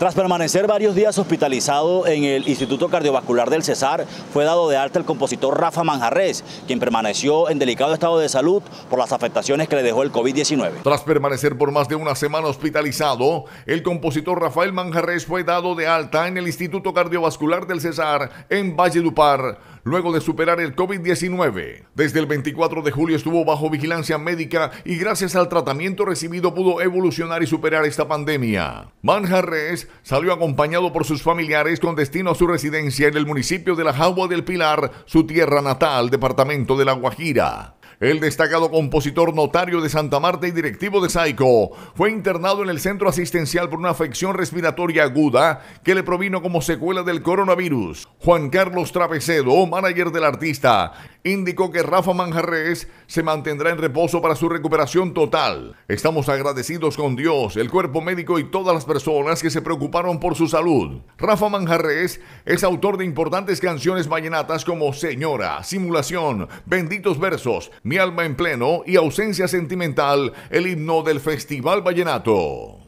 Tras permanecer varios días hospitalizado en el Instituto Cardiovascular del Cesar, fue dado de alta el compositor Rafa Manjarres, quien permaneció en delicado estado de salud por las afectaciones que le dejó el COVID-19. Tras permanecer por más de una semana hospitalizado, el compositor Rafael Manjarres fue dado de alta en el Instituto Cardiovascular del Cesar en Valle Valledupar luego de superar el COVID-19. Desde el 24 de julio estuvo bajo vigilancia médica y gracias al tratamiento recibido pudo evolucionar y superar esta pandemia. Manjarres salió acompañado por sus familiares con destino a su residencia en el municipio de La Jagua del Pilar, su tierra natal, departamento de La Guajira. El destacado compositor notario de Santa Marta y directivo de Saico fue internado en el centro asistencial por una afección respiratoria aguda que le provino como secuela del coronavirus. Juan Carlos Travesedo, manager del artista, indicó que Rafa Manjarres se mantendrá en reposo para su recuperación total. Estamos agradecidos con Dios, el cuerpo médico y todas las personas que se preocuparon por su salud. Rafa Manjarres es autor de importantes canciones vallenatas como Señora, Simulación, Benditos Versos, Mi alma en pleno y Ausencia sentimental, el himno del Festival Vallenato.